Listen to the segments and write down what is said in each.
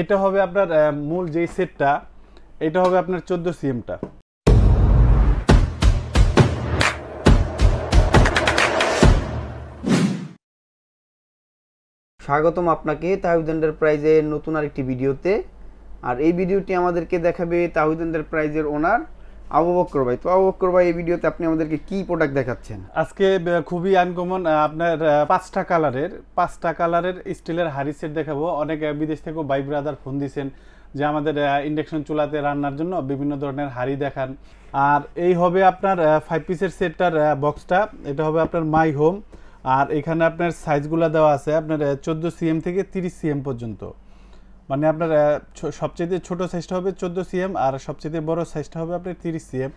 এটা হবে আপনার মূল যেই সেটটা এটা হবে আপনার চোদ্দো সিএমটা স্বাগতম আপনাকে তাহিদ এন্টারপ্রাইজের নতুন আরেকটি ভিডিওতে আর এই ভিডিওটি আমাদেরকে দেখাবে তাহিদ এন্টারপ্রাইজের ওনার আবু তো আবু এই ভিডিওতে আপনি আমাদেরকে কি প্রোডাক্ট দেখাচ্ছেন আজকে খুবই আনকমন আপনার পাঁচটা কালারের পাঁচটা কালারের স্টিলের সেট দেখাবো অনেক বিদেশ থেকেও ফোন যে আমাদের ইন্ডাকশন চুলাতে রান্নার জন্য বিভিন্ন ধরনের হাড়ি দেখান আর এই হবে আপনার ফাইভ পিসের সেটটার বক্সটা এটা হবে আপনার মাই হোম আর এখানে আপনার সাইজগুলো দেওয়া আছে আপনার চোদ্দো সিএম থেকে তিরিশ সিএম পর্যন্ত মানে আপনার সবচেয়ে ছোট সাইজটা হবে চোদ্দো সিএম আর সবচেয়ে বড় সাইজটা হবে আপনার তিরিশ সিএম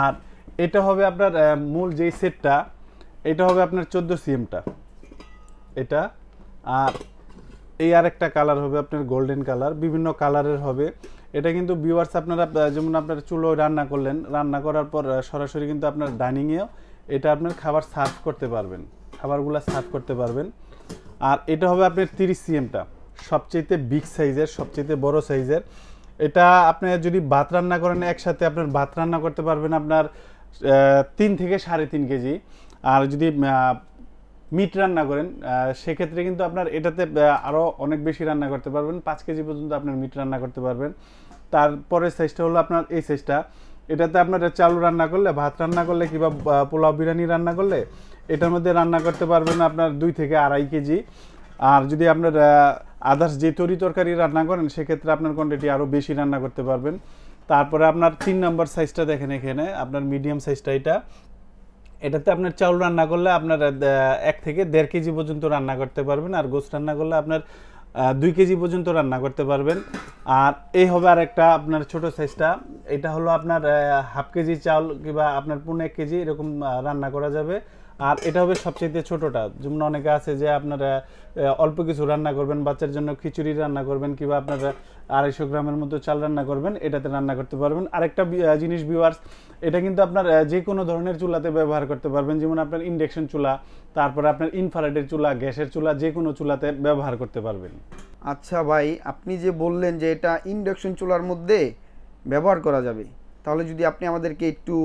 আর এটা হবে আপনার মূল যেই সেটটা এটা হবে আপনার চোদ্দো সিএমটা এটা আর এই আর একটা কালার হবে আপনার গোল্ডেন কালার বিভিন্ন কালারের হবে এটা কিন্তু ভিউয়ার্স আপনারা যেমন আপনার চুলো রান্না করলেন রান্না করার পর সরাসরি কিন্তু আপনার ডাইনিংয়েও এটা আপনার খাবার সার্ভ করতে পারবেন খাবারগুলো সার্ভ করতে পারবেন আর এটা হবে আপনার তিরিশ সিএমটা সবচেয়ে বিগ সাইজের সবচেয়ে বড় সাইজের এটা আপনি যদি ভাত রান্না করেন একসাথে আপনার ভাত রান্না করতে পারবেন আপনার তিন থেকে সাড়ে তিন কেজি আর যদি মিট রান্না করেন সেক্ষেত্রে কিন্তু আপনার এটাতে আরও অনেক বেশি রান্না করতে পারবেন পাঁচ কেজি পর্যন্ত আপনার মিট রান্না করতে পারবেন তারপরের সাইজটা হলো আপনার এই সাইজটা এটাতে আপনার চালু রান্না করলে ভাত রান্না করলে কিংবা পোলাও বিরিয়ানি রান্না করলে এটার মধ্যে রান্না করতে পারবেন আপনার দুই থেকে আড়াই কেজি আর যদি আপনার আদার্স যে তরি তরকারি রান্না করেন সেক্ষেত্রে আপনার কোয়ান্টিটি আরও বেশি রান্না করতে পারবেন তারপরে আপনার তিন নম্বর সাইজটা দেখেন এখানে আপনার মিডিয়াম সাইজটা এটা এটাতে আপনার চাউল রান্না করলে আপনার এক থেকে দেড় কেজি পর্যন্ত রান্না করতে পারবেন আর গোস রান্না করলে আপনার দুই কেজি পর্যন্ত রান্না করতে পারবেন আর এই হবে আর একটা আপনার ছোট সাইজটা এটা হলো আপনার হাফ কেজি চাউল কিংবা আপনার পনেরো এক কেজি এরকম রান্না করা যাবে আর এটা হবে সবচেয়ে ছোটটা যেমন অনেকে আছে যে আপনারা অল্প কিছু রান্না করবেন বাচ্চার জন্য খিচুড়ি রান্না করবেন কিংবা আপনারা আড়াইশো গ্রামের মতো চাল রান্না করবেন এটাতে রান্না করতে পারবেন আরেকটা জিনিস বিওয়ার্স এটা কিন্তু আপনার যে কোনো ধরনের চুলাতে ব্যবহার করতে পারবেন যেমন আপনার ইন্ডাকশন চুলা তারপরে আপনার ইনফ্রারেডের চুলা গ্যাসের চুলা যে কোনো চুলাতে ব্যবহার করতে পারবেন আচ্ছা ভাই আপনি যে বললেন যে এটা ইন্ডাকশন চুলার মধ্যে ব্যবহার করা যাবে তাহলে যদি আপনি আমাদেরকে একটু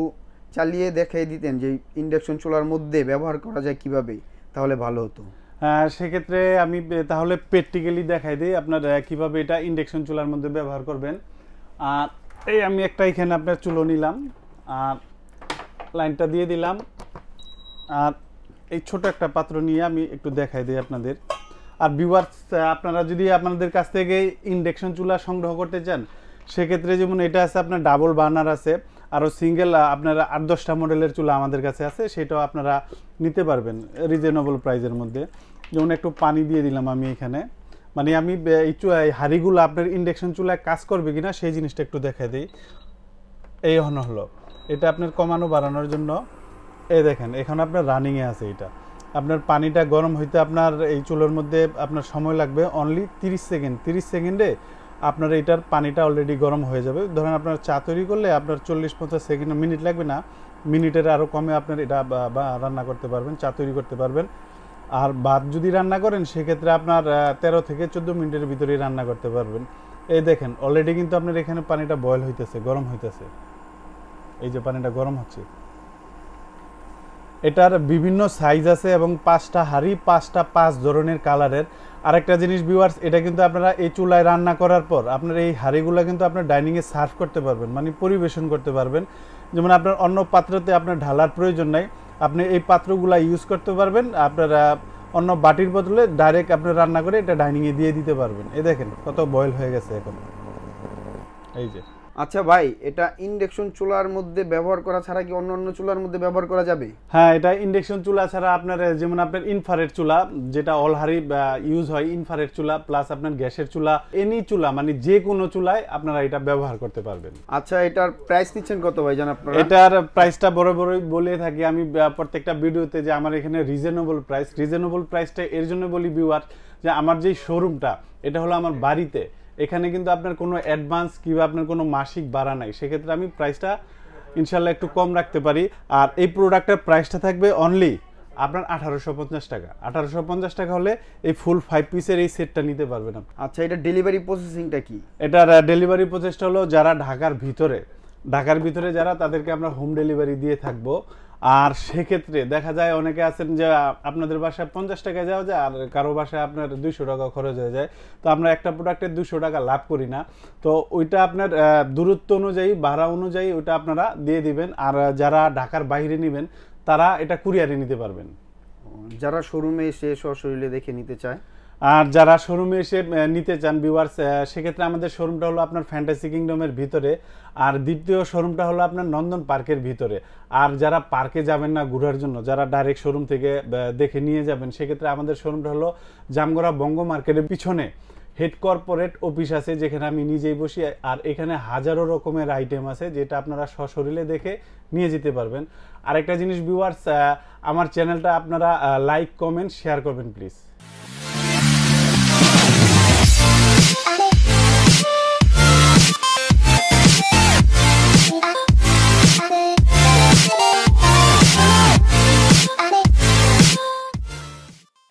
চালিয়ে দেখাই দিতেন যে ইন্ডাকশন চুলার মধ্যে ব্যবহার করা যায় কিভাবে তাহলে ভালো হতো হ্যাঁ, সেক্ষেত্রে আমি তাহলে প্র্যাকটিক্যালি দেখাই দিই আপনারা কিভাবে এটা ইন্ডাকশন চুলার মধ্যে ব্যবহার করবেন আর এই আমি একটা এখানে আপনার চুলো নিলাম আর লাইনটা দিয়ে দিলাম আর এই ছোট একটা পাত্র নিয়ে আমি একটু দেখাই দিই আপনাদের আর বিওয়ার্স আপনারা যদি আপনাদের কাছ থেকে ইন্ডাকশন চুলা সংগ্রহ করতে চান সেক্ষেত্রে যেমন এটা আছে আপনার ডাবল বার্নার আছে আরও সিঙ্গেল আপনারা আট দশটা মডেলের চুলা আমাদের কাছে আছে সেটাও আপনারা নিতে পারবেন রিজনেবল প্রাইজের মধ্যে যেমন একটু পানি দিয়ে দিলাম আমি এখানে মানে আমি এই হাড়িগুলো আপনার ইন্ডাকশন চুলায় কাজ করবে কিনা সেই জিনিসটা একটু দেখা দিই এই হন হলো এটা আপনার কমানো বাড়ানোর জন্য এই দেখেন এখন আপনার রানিংয়ে আছে এটা আপনার পানিটা গরম হইতে আপনার এই চুলোর মধ্যে আপনার সময় লাগবে অনলি 30 সেকেন্ড 30 সেকেন্ডে আপনার এটার পানিটা অলরেডি গরম হয়ে যাবে ধরেন আপনার চা তৈরি করলে আপনার চল্লিশ পঞ্চাশ সেকেন্ড মিনিট লাগবে না মিনিটের আরও কমে আপনার এটা রান্না করতে পারবেন চা তৈরি করতে পারবেন আর ভাত যদি রান্না করেন সেক্ষেত্রে আপনার তেরো থেকে চোদ্দো মিনিটের ভিতরেই রান্না করতে পারবেন এই দেখেন অলরেডি কিন্তু আপনার এখানে পানিটা বয়েল হইতেছে গরম হইতেছে এই যে পানিটা গরম হচ্ছে এটার বিভিন্ন সাইজ আছে এবং পাঁচটা হাড়ি পাঁচটা পাঁচ ধরনের কালারের আরেকটা জিনিস ভিউয়ার্স এটা কিন্তু আপনারা এই চুলায় রান্না করার পর আপনার এই হাঁড়িগুলো কিন্তু আপনার ডাইনিংয়ে সার্ভ করতে পারবেন মানে পরিবেশন করতে পারবেন যেমন আপনার অন্য পাত্রতে আপনার ঢালার প্রয়োজন নাই আপনি এই পাত্রগুলা ইউজ করতে পারবেন আপনারা অন্য বাটির বদলে ডাইরেক্ট আপনি রান্না করে এটা ডাইনিংয়ে দিয়ে দিতে পারবেন এ দেখেন কত বয়েল হয়ে গেছে এখন এই যে আচ্ছা ভাই এটা ইন্ডাকশন চুলার মধ্যে ব্যবহার করা ছাড়া কি অন্য অন্য চুলার মধ্যে ব্যবহার করা যাবে হ্যাঁ এটা ইন্ডাকশন চুলা ছাড়া আপনার যেমন আপনার ইনফ্রারেড চুলা যেটা অলহারি ইউজ হয় ইনফ্রারেড চুলা প্লাস আপনার গ্যাসের চুলা এনি চুলা মানে যে কোনো চুলায় আপনারা এটা ব্যবহার করতে পারবেন আচ্ছা এটার প্রাইস নিচ্ছেন কত ভাই জান আপনারা এটার প্রাইসটা বড় বড় বলে থাকি আমি প্রত্যেকটা ভিডিওতে যে আমার এখানে রিজনেবল প্রাইস রিজনেবল প্রাইসটা এর জন্য বলি ভিউয়ার যে আমার যে শোরুমটা এটা হলো আমার বাড়িতে এখানে কিন্তু আপনার কোনো অ্যাডভান্স কিংবা আপনার কোনো মাসিক বাড়া নাই সেক্ষেত্রে আমি প্রাইসটা ইনশাল্লাহ একটু কম রাখতে পারি আর এই প্রোডাক্টের প্রাইসটা থাকবে অনলি আপনার আঠারোশো পঞ্চাশ টাকা আঠারোশো পঞ্চাশ টাকা হলে এই ফুল ফাইভ পিসের এই সেটটা নিতে পারবেন না আচ্ছা এটা ডেলিভারি প্রসেসিংটা কি এটার ডেলিভারি প্রসেসটা হলো যারা ঢাকার ভিতরে ঢাকার ভিতরে যারা তাদেরকে আমরা হোম ডেলিভারি দিয়ে থাকবো আর সেক্ষেত্রে দেখা যায় অনেকে আছেন যে আপনাদের বাসায় পঞ্চাশ টাকায় যাওয়া যায় আর কারো বাসায় আপনার দুইশো টাকা খরচ হয়ে যায় তো আমরা একটা প্রোডাক্টে দুশো টাকা লাভ করি না তো ওইটা আপনার দূরত্ব অনুযায়ী ভাড়া অনুযায়ী ওইটা আপনারা দিয়ে দিবেন আর যারা ঢাকার বাইরে নেবেন তারা এটা কুরিয়ারে নিতে পারবেন যারা শোরুমে এসে সশরীরে দেখে নিতে চায় আর যারা শোরুমে এসে নিতে চান ভিউয়ার্স সেক্ষেত্রে আমাদের শোরুমটা হলো আপনার ফ্যান্টাসি কিংডমের ভিতরে আর দ্বিতীয় শোরুমটা হলো আপনার নন্দন পার্কের ভিতরে আর যারা পার্কে যাবেন না ঘোরার জন্য যারা ডাইরেক্ট শোরুম থেকে দেখে নিয়ে যাবেন সেক্ষেত্রে আমাদের শোরুমটা হলো জামগড়া বঙ্গ মার্কেটের পিছনে হেড কর্পোরেট অফিস আছে যেখানে আমি নিজেই বসি আর এখানে হাজারো রকমের আইটেম আছে যেটা আপনারা সশরীরে দেখে নিয়ে যেতে পারবেন আর একটা জিনিস ভিউয়ার্স আমার চ্যানেলটা আপনারা লাইক কমেন্ট শেয়ার করবেন প্লিজ